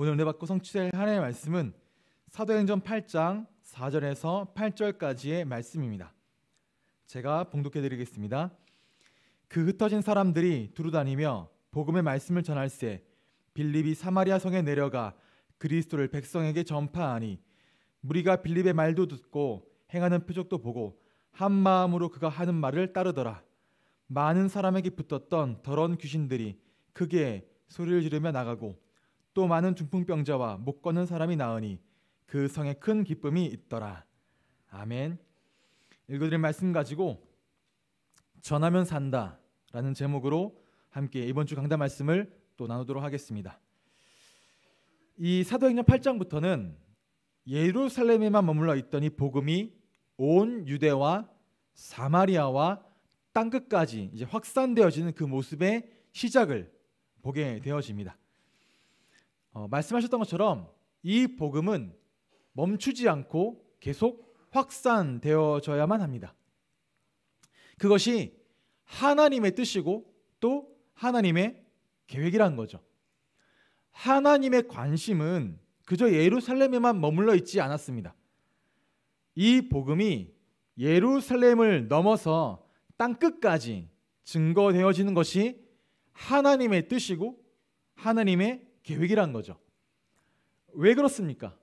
오늘 은혜 받고 성취될 하나님의 말씀은 사도행전 8장 4절에서 8절까지의 말씀입니다. 제가 봉독해 드리겠습니다. 그 흩어진 사람들이 두루 다니며 복음의 말씀을 전할세 빌립이 사마리아 성에 내려가 그리스도를 백성에게 전파하니 무리가 빌립의 말도 듣고 행하는 표적도 보고 한 마음으로 그가 하는 말을 따르더라. 많은 사람에게 붙었던 더러운 귀신들이 크게 소리를 지르며 나가고 또 많은 중풍병자와 못거는 사람이 나으니 그 성에 큰 기쁨이 있더라. 아멘. 읽어드린 말씀 가지고 전하면 산다라는 제목으로 함께 이번 주 강단 말씀을 또 나누도록 하겠습니다. 이 사도행전 8장부터는 예루살렘에만 머물러 있던 이 복음이 온 유대와 사마리아와 땅 끝까지 이제 확산되어지는 그 모습의 시작을 보게 되어집니다. 어, 말씀하셨던 것처럼 이 복음은 멈추지 않고 계속 확산되어져야만 합니다. 그것이 하나님의 뜻이고 또 하나님의 계획이란 거죠. 하나님의 관심은 그저 예루살렘에만 머물러 있지 않았습니다. 이 복음이 예루살렘을 넘어서 땅 끝까지 증거되어지는 것이 하나님의 뜻이고 하나님의 계획이란 거죠. 왜 그렇습니까?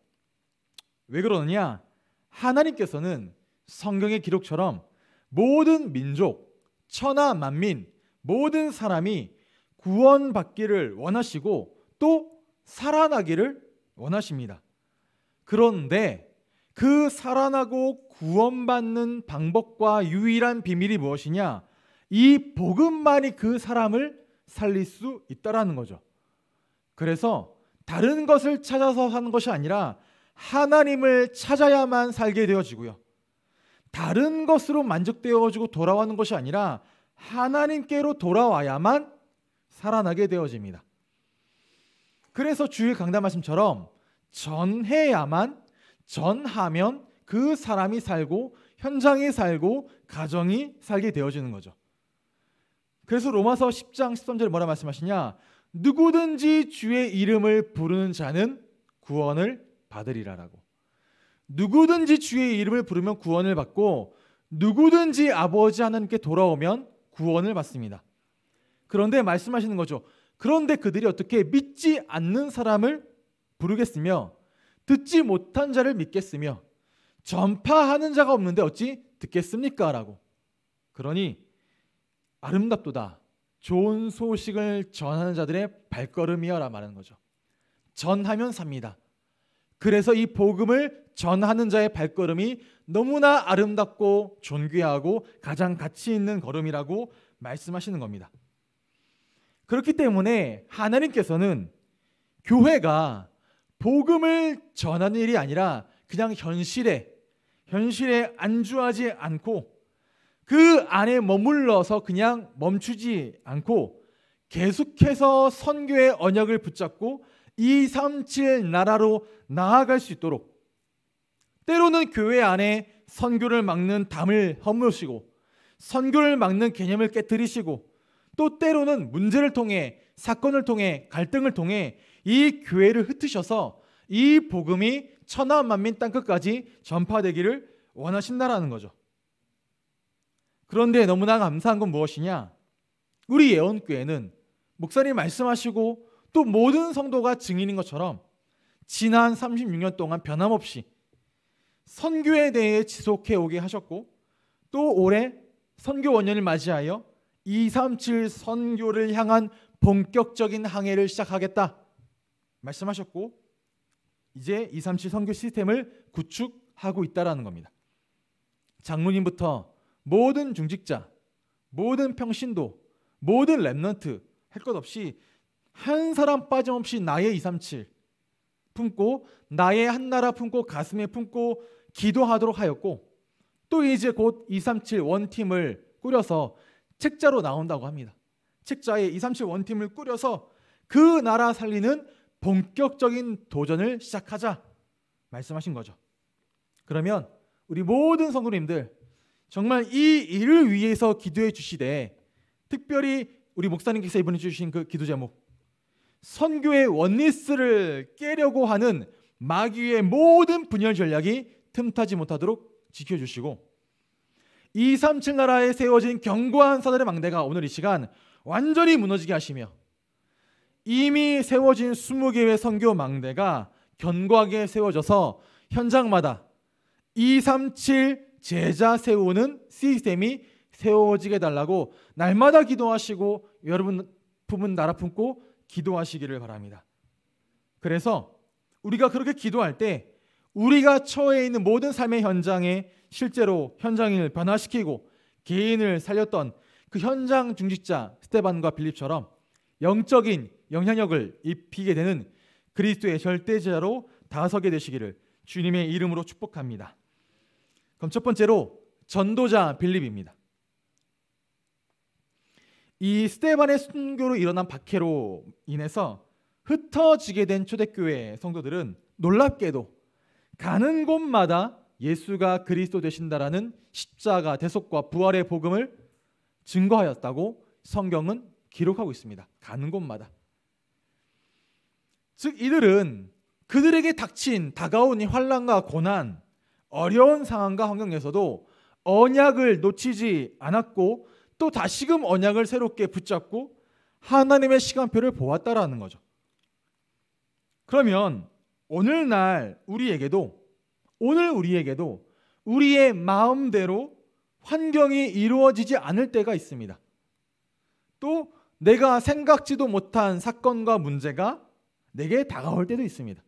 왜 그러느냐? 하나님께서는 성경의 기록처럼 모든 민족, 천하 만민, 모든 사람이 구원받기를 원하시고 또 살아나기를 원하십니다. 그런데 그 살아나고 구원받는 방법과 유일한 비밀이 무엇이냐? 이 복음만이 그 사람을 살릴 수 있다라는 거죠. 그래서 다른 것을 찾아서 사는 것이 아니라 하나님을 찾아야만 살게 되어지고요. 다른 것으로 만족되어지고 돌아오는 것이 아니라 하나님께로 돌아와야만 살아나게 되어집니다. 그래서 주의 강단 말씀처럼 전해야만 전하면 그 사람이 살고 현장에 살고 가정이 살게 되어지는 거죠. 그래서 로마서 10장 13절에 뭐라 말씀하시냐? 누구든지 주의 이름을 부르는 자는 구원을 받으리라라고. 누구든지 주의 이름을 부르면 구원을 받고 누구든지 아버지 하나님께 돌아오면 구원을 받습니다. 그런데 말씀하시는 거죠. 그런데 그들이 어떻게 믿지 않는 사람을 부르겠으며 듣지 못한 자를 믿겠으며 전파하는 자가 없는데 어찌 듣겠습니까? 라고. 그러니 아름답도다. 좋은 소식을 전하는 자들의 발걸음이여라 말하는 거죠. 전하면 삽니다. 그래서 이 복음을 전하는 자의 발걸음이 너무나 아름답고 존귀하고 가장 가치 있는 걸음이라고 말씀하시는 겁니다. 그렇기 때문에 하나님께서는 교회가 복음을 전하는 일이 아니라 그냥 현실에 현실에 안주하지 않고 그 안에 머물러서 그냥 멈추지 않고 계속해서 선교의 언약을 붙잡고 237 나라로 나아갈 수 있도록 때로는 교회 안에 선교를 막는 담을 허무시고 선교를 막는 개념을 깨뜨리시고 또 때로는 문제를 통해 사건을 통해 갈등을 통해 이 교회를 흩으셔서 이 복음이 천하 만민 땅 끝까지 전파되기를 원하신다라는 거죠. 그런데 너무나 감사한 건 무엇이냐? 우리 예언교회는 목사님 말씀하시고 또 모든 성도가 증인인 것처럼 지난 36년 동안 변함없이 선교에 대해 지속해 오게 하셨고 또 올해 선교 원년을 맞이하여 237 선교를 향한 본격적인 항해를 시작하겠다 말씀하셨고 이제 237 선교 시스템을 구축하고 있다라는 겁니다. 장로님부터 모든 중직자, 모든 평신도, 모든 랩런트할 것 없이 한 사람 빠짐없이 나의 237 품고 나의 한나라 품고 가슴에 품고 기도하도록 하였고 또 이제 곧 237 원팀을 꾸려서 책자로 나온다고 합니다. 책자에 237 원팀을 꾸려서 그 나라 살리는 본격적인 도전을 시작하자 말씀하신 거죠. 그러면 우리 모든 성도님들 정말 이 일을 위해서 기도해 주시되 특별히 우리 목사님께서 이번에 주신 그 기도 제목 선교의 원리스를 깨려고 하는 마귀의 모든 분열 전략이 틈타지 못하도록 지켜주시고 2, 3, 7 나라에 세워진 견고한 사단의 망대가 오늘 이 시간 완전히 무너지게 하시며 이미 세워진 20개의 선교 망대가 견고하게 세워져서 현장마다 2, 3, 7 제자 세우는 시스템이 세워지게 달라고 날마다 기도하시고 여러분 부분 나라 품고 기도하시기를 바랍니다. 그래서 우리가 그렇게 기도할 때 우리가 처해 있는 모든 삶의 현장에 실제로 현장을 변화시키고 개인을 살렸던 그 현장 중직자 스테반과 빌립처럼 영적인 영향력을 입히게 되는 그리스도의 절대자로다서게 되시기를 주님의 이름으로 축복합니다. 그럼 첫 번째로 전도자 빌립입니다. 이 스테반의 순교로 일어난 박해로 인해서 흩어지게 된 초대교회 성도들은 놀랍게도 가는 곳마다 예수가 그리스도 되신다라는 십자가 대속과 부활의 복음을 증거하였다고 성경은 기록하고 있습니다. 가는 곳마다. 즉 이들은 그들에게 닥친 다가온 이 환란과 고난 어려운 상황과 환경에서도 언약을 놓치지 않았고 또 다시금 언약을 새롭게 붙잡고 하나님의 시간표를 보았다라는 거죠. 그러면 오늘날 우리에게도 오늘 우리에게도 우리의 마음대로 환경이 이루어지지 않을 때가 있습니다. 또 내가 생각지도 못한 사건과 문제가 내게 다가올 때도 있습니다.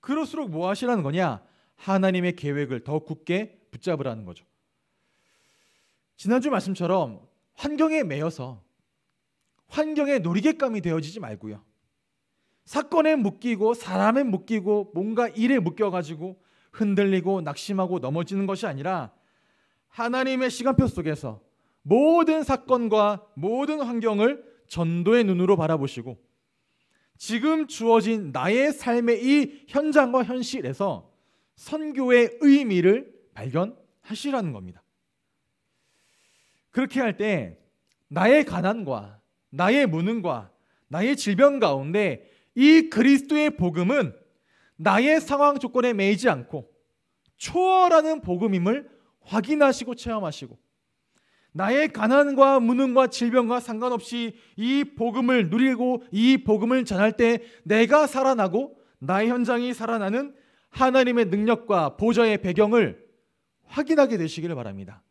그럴수록 뭐 하시라는 거냐? 하나님의 계획을 더 굳게 붙잡으라는 거죠. 지난주 말씀처럼 환경에 매여서 환경에 놀이객감이 되어지지 말고요. 사건에 묶이고 사람에 묶이고 뭔가 일에 묶여가지고 흔들리고 낙심하고 넘어지는 것이 아니라 하나님의 시간표 속에서 모든 사건과 모든 환경을 전도의 눈으로 바라보시고 지금 주어진 나의 삶의 이 현장과 현실에서 선교의 의미를 발견하시라는 겁니다. 그렇게 할 때 나의 가난과 나의 무능과 나의 질병 가운데 이 그리스도의 복음은 나의 상황 조건에 매이지 않고 초월하는 복음임을 확인하시고 체험하시고 나의 가난과 무능과 질병과 상관없이 이 복음을 누리고 이 복음을 전할 때 내가 살아나고 나의 현장이 살아나는 하나님의 능력과 보좌의 배경을 확인하게 되시기를 바랍니다.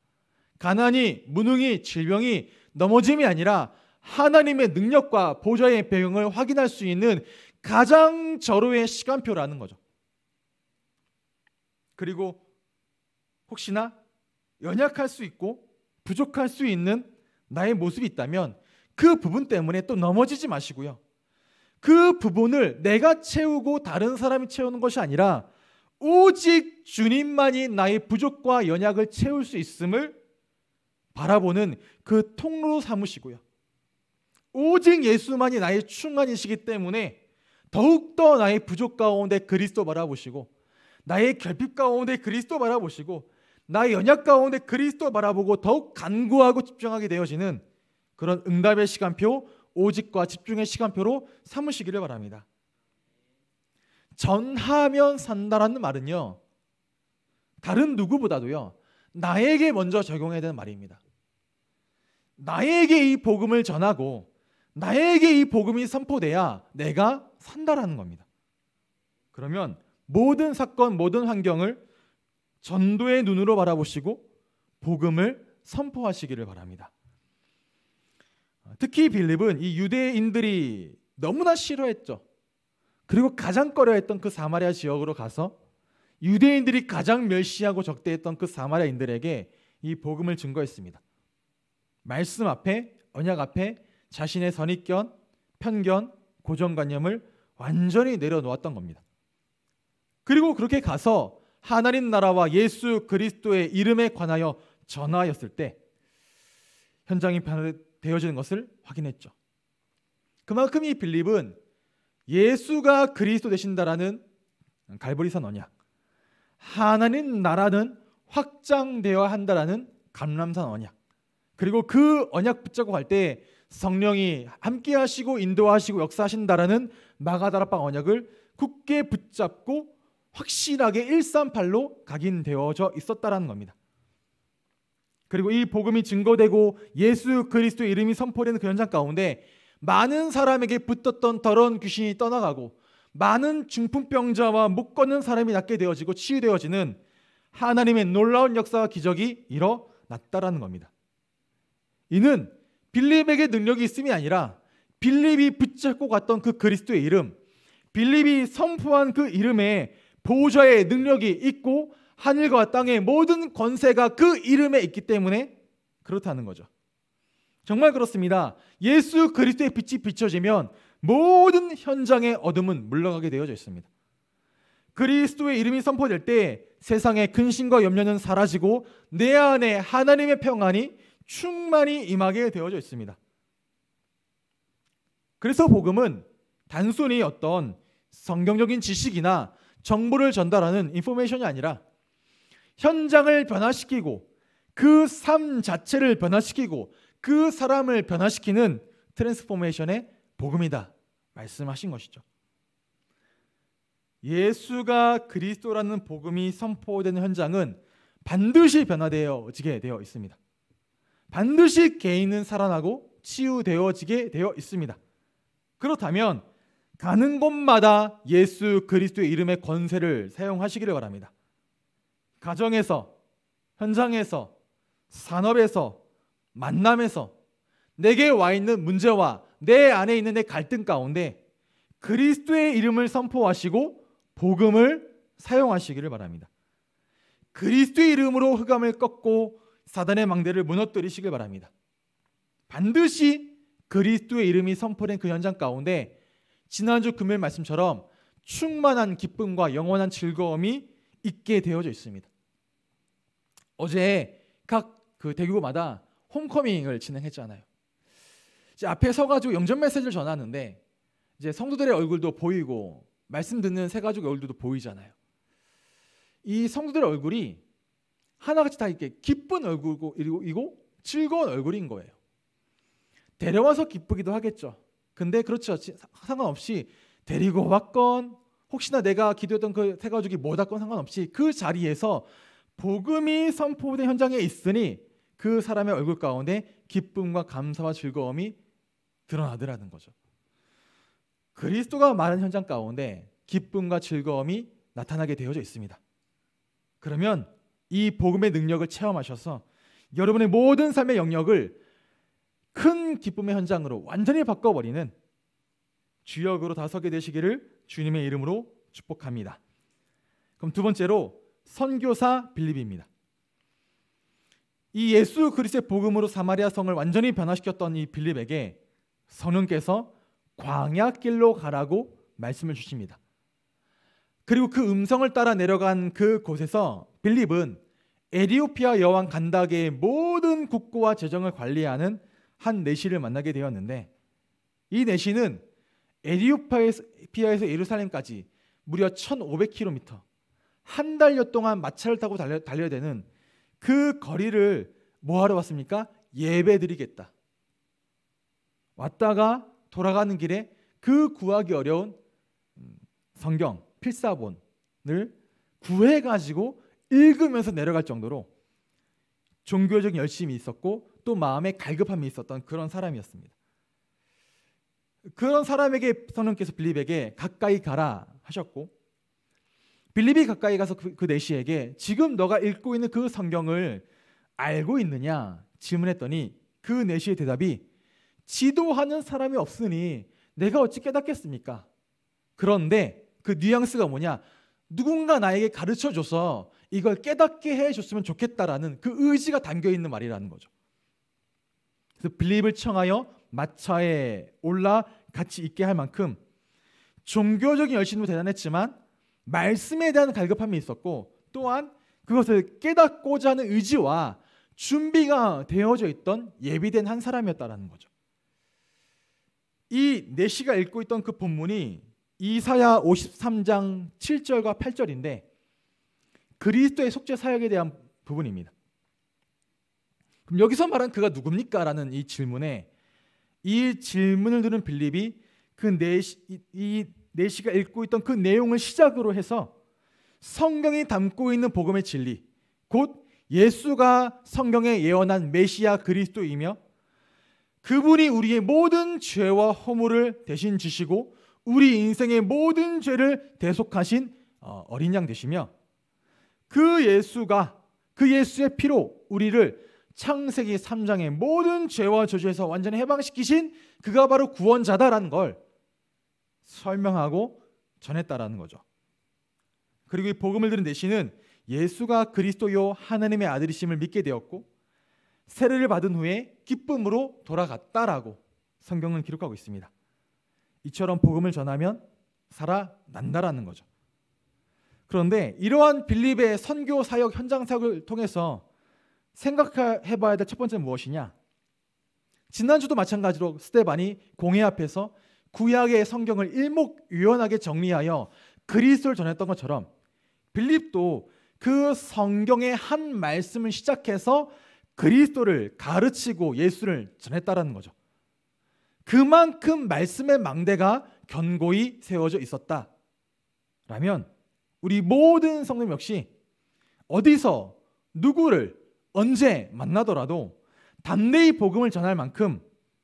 가난이, 무능이, 질병이, 넘어짐이 아니라 하나님의 능력과 보좌의 배경을 확인할 수 있는 가장 절호의 시간표라는 거죠. 그리고 혹시나 연약할 수 있고 부족할 수 있는 나의 모습이 있다면 그 부분 때문에 또 넘어지지 마시고요. 그 부분을 내가 채우고 다른 사람이 채우는 것이 아니라 오직 주님만이 나의 부족과 연약을 채울 수 있음을 바라보는 그 통로로 삼으시고요. 오직 예수만이 나의 충만이시기 때문에 더욱더 나의 부족 가운데 그리스도 바라보시고 나의 결핍 가운데 그리스도 바라보시고 나의 연약 가운데 그리스도 바라보고 더욱 간구하고 집중하게 되어지는 그런 응답의 시간표 오직과 집중의 시간표로 삼으시기를 바랍니다. 전하면 산다라는 말은요. 다른 누구보다도요. 나에게 먼저 적용해야 되는 말입니다. 나에게 이 복음을 전하고 나에게 이 복음이 선포돼야 내가 산다라는 겁니다. 그러면 모든 사건, 모든 환경을 전도의 눈으로 바라보시고 복음을 선포하시기를 바랍니다. 특히 빌립은 이 유대인들이 너무나 싫어했죠. 그리고 가장 꺼려했던 그 사마리아 지역으로 가서 유대인들이 가장 멸시하고 적대했던 그 사마리아인들에게 이 복음을 증거했습니다. 말씀 앞에 언약 앞에 자신의 선입견, 편견, 고정관념을 완전히 내려놓았던 겁니다. 그리고 그렇게 가서 하나님 나라와 예수 그리스도의 이름에 관하여 전하였을 때 현장에 이변 되어지는 것을 확인했죠. 그만큼 이 빌립은 예수가 그리스도 되신다라는 갈보리산 언약, 하나님 나라는 확장되어야 한다라는 감람산 언약, 그리고 그 언약 붙잡고 갈 때 성령이 함께하시고 인도하시고 역사하신다라는 마가다라빵 언약을 굳게 붙잡고 확실하게 138로 각인되어져 있었다라는 겁니다. 그리고 이 복음이 증거되고 예수 그리스도 이름이 선포되는 그 현장 가운데 많은 사람에게 붙었던 더러운 귀신이 떠나가고 많은 중풍병자와 못 걷는 사람이 낫게 되어지고 치유되어지는 하나님의 놀라운 역사와 기적이 일어났다라는 겁니다. 이는 빌립에게 능력이 있음이 아니라 빌립이 붙잡고 갔던 그 그리스도의 이름, 빌립이 선포한 그 이름에 보호자의 능력이 있고 하늘과 땅의 모든 권세가 그 이름에 있기 때문에 그렇다는 거죠. 정말 그렇습니다. 예수 그리스도의 빛이 비춰지면 모든 현장의 어둠은 물러가게 되어져 있습니다. 그리스도의 이름이 선포될 때 세상의 근심과 염려는 사라지고 내 안에 하나님의 평안이 충만히 임하게 되어져 있습니다. 그래서 복음은 단순히 어떤 성경적인 지식이나 정보를 전달하는 인포메이션이 아니라 현장을 변화시키고 그 삶 자체를 변화시키고 그 사람을 변화시키는 트랜스포메이션의 복음이다. 말씀하신 것이죠. 예수가 그리스도라는 복음이 선포되 현장은 반드시 변화되어지게 되어 있습니다. 반드시 개인은 살아나고 치유되어지게 되어 있습니다. 그렇다면 가는 곳마다 예수 그리스도의 이름의 권세를 사용하시기를 바랍니다. 가정에서, 현장에서, 산업에서, 만남에서 내게 와 있는 문제와 내 안에 있는 내 갈등 가운데 그리스도의 이름을 선포하시고 복음을 사용하시기를 바랍니다. 그리스도의 이름으로 흑암을 꺾고 사단의 망대를 무너뜨리시길 바랍니다. 반드시 그리스도의 이름이 선포된 그 현장 가운데 지난주 금요일 말씀처럼 충만한 기쁨과 영원한 즐거움이 있게 되어져 있습니다. 어제 각 그 대교구마다 홈커밍을 진행했잖아요. 이제 앞에 서가지고 영접 메시지를 전하는데 이제 성도들의 얼굴도 보이고 말씀 듣는 세 가족의 얼굴도 보이잖아요. 이 성도들의 얼굴이 하나같이 다 이렇게 기쁜 얼굴이고 즐거운 얼굴인 거예요. 데려와서 기쁘기도 하겠죠. 근데 그렇죠. 상관없이 데리고 왔건 혹시나 내가 기도했던 그 세 가족이 뭐다건 상관없이 그 자리에서 복음이 선포된 현장에 있으니 그 사람의 얼굴 가운데 기쁨과 감사와 즐거움이 드러나더라는 거죠. 그리스도가 말한 현장 가운데 기쁨과 즐거움이 나타나게 되어져 있습니다. 그러면 이 복음의 능력을 체험하셔서 여러분의 모든 삶의 영역을 큰 기쁨의 현장으로 완전히 바꿔버리는 주역으로 다서게 되시기를 주님의 이름으로 축복합니다. 그럼 두 번째로 선교사 빌립입니다. 이 예수 그리스의 복음으로 사마리아 성을 완전히 변화시켰던 이 빌립에게 성령께서 광야길로 가라고 말씀을 주십니다. 그리고 그 음성을 따라 내려간 그 곳에서 빌립은 에리오피아 여왕 간다게의 모든 국고와 재정을 관리하는 한 내시를 만나게 되었는데 이 내시는 에리오피아에서 예루살렘까지 무려 1,500km 한 달여 동안 마차를 타고 달려, 달려야 되는 그 거리를 뭐 하러 왔습니까? 예배 드리겠다. 왔다가 돌아가는 길에 그 구하기 어려운 음, 성경 필사본을 구해 가지고 읽으면서 내려갈 정도로 종교적인 열심이 있었고 또 마음에 갈급함이 있었던 그런 사람이었습니다. 그런 사람에게 성령께서 빌립에게 가까이 가라 하셨고 빌립이 가까이 가서 그, 그 내시에게 지금 너가 읽고 있는 그 성경을 알고 있느냐 질문했더니 그 내시의 대답이 지도하는 사람이 없으니 내가 어찌 깨닫겠습니까? 그런데 그 뉘앙스가 뭐냐? 누군가 나에게 가르쳐 줘서 이걸 깨닫게 해 줬으면 좋겠다라는 그 의지가 담겨 있는 말이라는 거죠. 그래서 빌립을 청하여 마차에 올라 같이 있게 할 만큼 종교적인 열심도 대단했지만 말씀에 대한 갈급함이 있었고 또한 그것을 깨닫고자 하는 의지와 준비가 되어져 있던 예비된 한 사람이었다라는 거죠. 이 내시가 읽고 있던 그 본문이 이사야 53장 7절과 8절인데 그리스도의 속죄 사역에 대한 부분입니다. 그럼 여기서 말한 그가 누굽니까? 라는 이 질문에 이 질문을 들은 빌립이 그 내시, 이 내시가 읽고 있던 그 내용을 시작으로 해서 성경이 담고 있는 복음의 진리, 곧 예수가 성경에 예언한 메시아 그리스도이며 그분이 우리의 모든 죄와 허물을 대신 지시고 우리 인생의 모든 죄를 대속하신 어, 어린 양 되시며 그 예수가 그 예수의 피로 우리를 창세기 3장의 모든 죄와 저주에서 완전히 해방시키신 그가 바로 구원자다라는 걸 설명하고 전했다라는 거죠. 그리고 이 복음을 들은 내시는 예수가 그리스도요 하나님의 아들이심을 믿게 되었고 세례를 받은 후에 기쁨으로 돌아갔다라고 성경은 기록하고 있습니다. 이처럼 복음을 전하면 살아난다라는 거죠. 그런데 이러한 빌립의 선교 사역 현장 사역을 통해서 생각해 봐야 될 첫 번째는 무엇이냐? 지난주도 마찬가지로 스테반이 공회 앞에서 구약의 성경을 일목요연하게 정리하여 그리스도를 전했던 것처럼 빌립도 그 성경의 한 말씀을 시작해서 그리스도를 가르치고 예수를 전했다라는 거죠. 그만큼 말씀의 망대가 견고히 세워져 있었다. 라면 우리 모든 성님 역시 어디서 누구를 언제 만나더라도 담대히 복음을 전할 만큼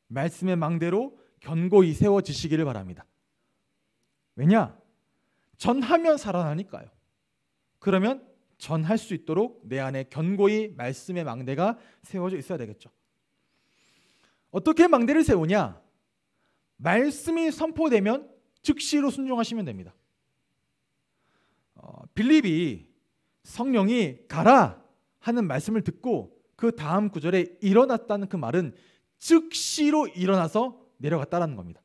말씀의 망대로 견고히 세워지시기를 바랍니다. 왜냐? 전하면 살아나니까요. 그러면 전할 수 있도록 내 안에 견고히 말씀의 망대가 세워져 있어야 되겠죠. 어떻게 망대를 세우냐? 말씀이 선포되면 즉시로 순종하시면 됩니다. 어, 빌립이 성령이 가라 하는 말씀을 듣고 그 다음 구절에 일어났다는 그 말은 즉시로 일어나서 내려갔다라는 겁니다.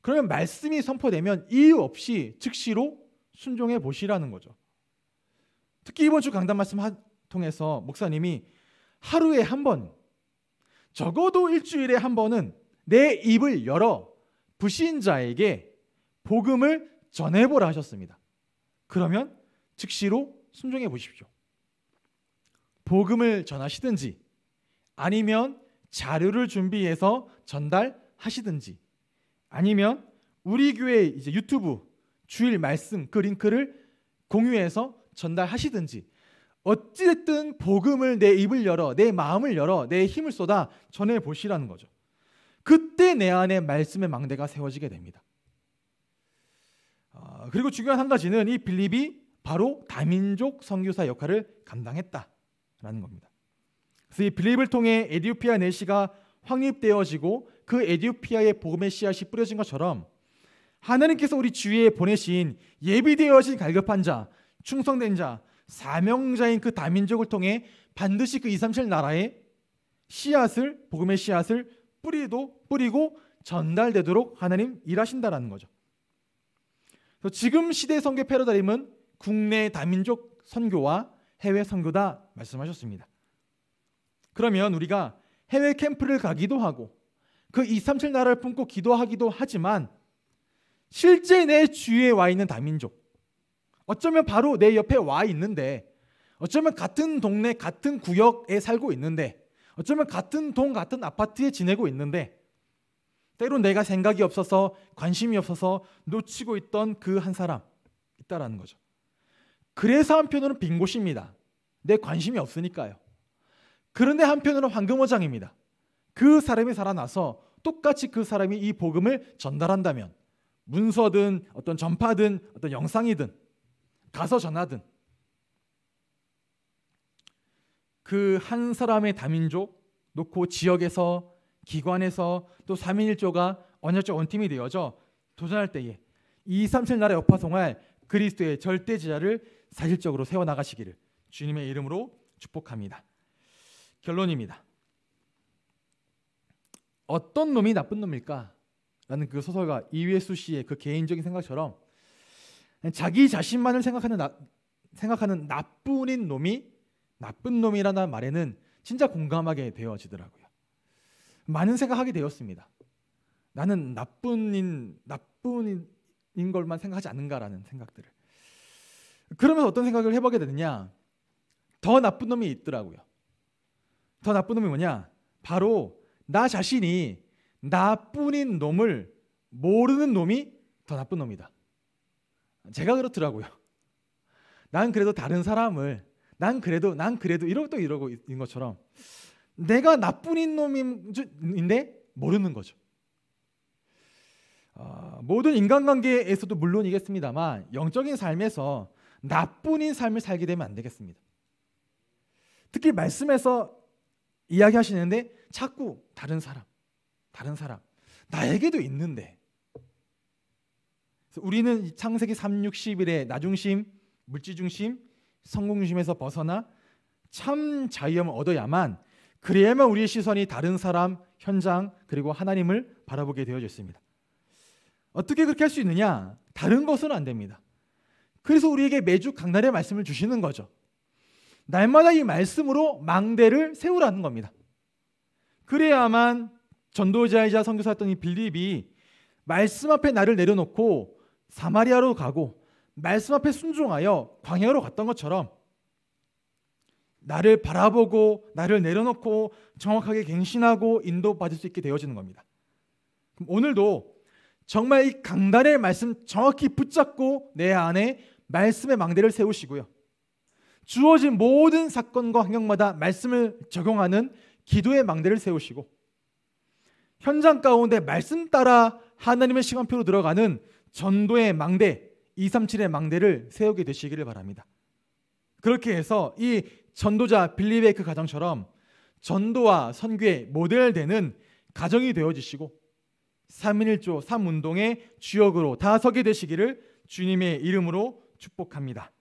그러면 말씀이 선포되면 이유 없이 즉시로 순종해 보시라는 거죠. 특히 이번 주 강단 말씀 통해서 목사님이 하루에 한 번, 적어도 일주일에 한 번은 내 입을 열어 부신자에게 복음을 전해보라 하셨습니다. 그러면 즉시로 순종해 보십시오. 복음을 전하시든지 아니면 자료를 준비해서 전달하시든지 아니면 우리 교회 이제 유튜브 주일 말씀 그 링크를 공유해서 전달하시든지 어찌됐든 복음을 내 입을 열어 내 마음을 열어 내 힘을 쏟아 전해 보시라는 거죠. 그때 내 안에 말씀의 망대가 세워지게 됩니다. 어, 그리고 중요한 한 가지는 이 빌립이 바로 다민족 선교사 역할을 감당했다라는 겁니다. 그래서 이 빌립을 통해 에디오피아 내시가 확립되어지고 그 에디오피아의 복음의 씨앗이 뿌려진 것처럼 하나님께서 우리 주위에 보내신 예비되어진 갈급한 자, 충성된 자, 사명자인 그 다민족을 통해 반드시 그 2, 3, 7 나라에 씨앗을 복음의 씨앗을 뿌리도 뿌리고 전달되도록 하나님 일하신다라는 거죠. 그래서 지금 시대 선교 패러다임은 국내 다민족 선교와 해외 선교다 말씀하셨습니다. 그러면 우리가 해외 캠프를 가기도 하고 그 2, 3, 7 나라를 품고 기도하기도 하지만 실제 내 주위에 와 있는 다민족 어쩌면 바로 내 옆에 와 있는데 어쩌면 같은 동네 같은 구역에 살고 있는데 어쩌면 같은 동 같은 아파트에 지내고 있는데 때론 내가 생각이 없어서 관심이 없어서 놓치고 있던 그 한 사람 있다라는 거죠. 그래서 한편으로는 빈 곳입니다. 내 관심이 없으니까요. 그런데 한편으로 황금어장입니다. 그 사람이 살아나서 똑같이 그 사람이 이 복음을 전달한다면 문서든 어떤 전파든 어떤 영상이든 가서 전하든 그 한 사람의 다민족 놓고 지역에서 기관에서 또 삼인일조가 언약적 원팀이 되어져 도전할 때에 이 삼칠 나라 여파송할 그리스도의 절대 지자를 사실적으로 세워 나가시기를 주님의 이름으로 축복합니다. 결론입니다. 어떤 놈이 나쁜 놈일까? 라는 그 소설가 이회수 씨의 그 개인적인 생각처럼 자기 자신만을 생각하는 나, 생각하는 나쁜인 놈이 나쁜 놈이라는 말에는 진짜 공감하게 되어지더라고요. 많은 생각하게 되었습니다. 나는 나쁜인 나쁜인 걸만 생각하지 않는가라는 생각들을. 그러면서 어떤 생각을 해보게 되느냐? 더 나쁜 놈이 있더라고요. 더 나쁜 놈이 뭐냐? 바로 나 자신이 나뿐인 놈을 모르는 놈이 더 나쁜 놈이다. 제가 그렇더라고요. 난 그래도 다른 사람을 난 그래도 난 그래도 이러고 또 이러고 있는 것처럼 내가 나쁜인 놈인데 모르는 거죠. 어, 모든 인간관계에서도 물론이겠습니다만 영적인 삶에서 나쁜인 삶을 살게 되면 안 되겠습니다. 특히 말씀에서 이야기하시는데 자꾸 다른 사람, 다른 사람, 나에게도 있는데 우리는 창세기 3 6 1일에 나중심, 물질중심, 성공중심에서 벗어나 참 자유함을 얻어야만 그래야만 우리의 시선이 다른 사람, 현장 그리고 하나님을 바라보게 되어졌습니다. 어떻게 그렇게 할 수 있느냐? 다른 것은 안 됩니다. 그래서 우리에게 매주 강단의 말씀을 주시는 거죠. 날마다 이 말씀으로 망대를 세우라는 겁니다. 그래야만 전도자이자 선교사였던 이 빌립이 말씀 앞에 나를 내려놓고 사마리아로 가고 말씀 앞에 순종하여 광야로 갔던 것처럼 나를 바라보고 나를 내려놓고 정확하게 갱신하고 인도받을 수 있게 되어지는 겁니다. 오늘도 정말 이 강단의 말씀 정확히 붙잡고 내 안에 말씀의 망대를 세우시고요. 주어진 모든 사건과 환경마다 말씀을 적용하는 기도의 망대를 세우시고 현장 가운데 말씀 따라 하나님의 시간표로 들어가는 전도의 망대, 237의 망대를 세우게 되시기를 바랍니다. 그렇게 해서 이 전도자 빌리베이크 가정처럼 전도와 선교의 모델되는 가정이 되어지시고 3.1조 3운동의 주역으로 다 서게 되시기를 주님의 이름으로 축복합니다.